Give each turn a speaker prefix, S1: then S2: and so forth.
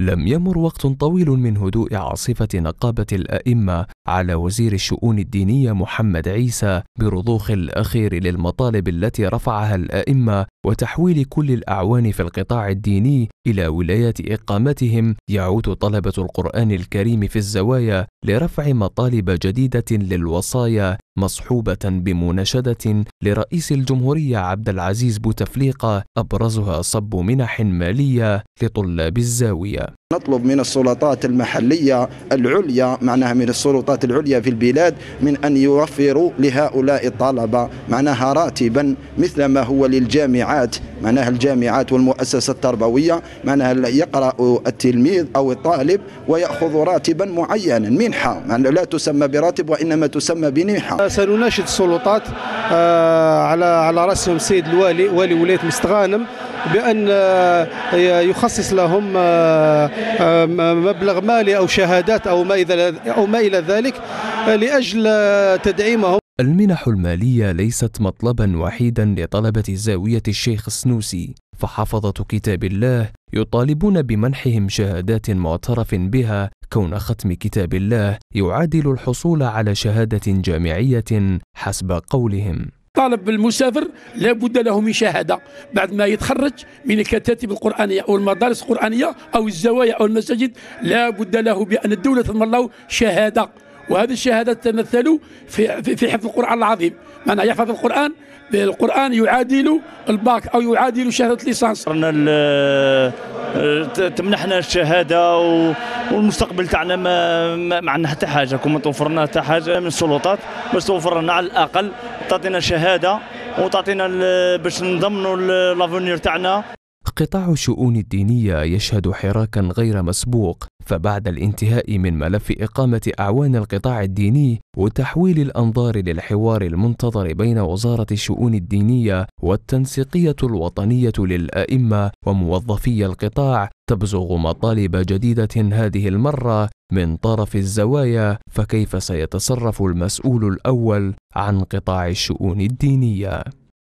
S1: لم يمر وقت طويل من هدوء عاصفة نقابة الأئمة على وزير الشؤون الدينية محمد عيسى برضوخ الأخير للمطالب التي رفعها الأئمة وتحويل كل الأعوان في القطاع الديني إلى ولايات إقامتهم يعود طلبة القرآن الكريم في الزوايا لرفع مطالب جديدة للوصايا مصحوبة بمناشدة لرئيس الجمهورية عبد العزيز بوتفليقة أبرزها صب منح مالية لطلاب الزاوية
S2: نطلب من السلطات المحلية العليا معناها من السلطات العليا في البلاد من أن يوفروا لهؤلاء الطلبة معناها راتبا مثل ما هو للجامعات معناها الجامعات والمؤسسة التربوية معناها يقرأ التلميذ أو الطالب ويأخذ راتبا معينا منحة معناها لا تسمى براتب وإنما تسمى بمنحة
S3: سنناشد السلطات آه، على على رأسهم السيد الوالي والي ولاية مستغانم بأن آه، يخصص لهم آه، آه، مبلغ مالي أو شهادات أو ما, أو ما إلى ذلك
S1: لأجل تدعيمهم المنح المالية ليست مطلبا وحيدا لطلبة زاوية الشيخ السنوسي فحفظة كتاب الله يطالبون بمنحهم شهادات معترف بها كون ختم كتاب الله يعادل الحصول على شهادة جامعية حسب قولهم
S4: الطالب المسافر لا بد له من شهاده بعد ما يتخرج من الكتاتب القرانيه او المدارس القرانيه او الزوايا او المساجد لا بد له بان الدوله تضمن له شهاده وهذه الشهادات تتمثل في في حفظ القرآن العظيم من يحفظ القرآن القرآن يعادل الباك أو يعادل شهادة ليسانس
S5: تمنحنا الشهاده والمستقبل تاعنا ما ما عندنا حتى حاجه كون ما توفرنا حتى حاجه من السلطات باش توفر لنا على الاقل تعطينا شهاده وتعطينا باش نضمنوا لافونير تاعنا
S1: قطاع الشؤون الدينية يشهد حراكا غير مسبوق فبعد الانتهاء من ملف إقامة أعوان القطاع الديني وتحويل الأنظار للحوار المنتظر بين وزارة الشؤون الدينية والتنسيقية الوطنية للأئمة وموظفي القطاع تبزغ مطالب جديدة هذه المرة من طرف الزوايا فكيف سيتصرف المسؤول الأول عن قطاع الشؤون الدينية؟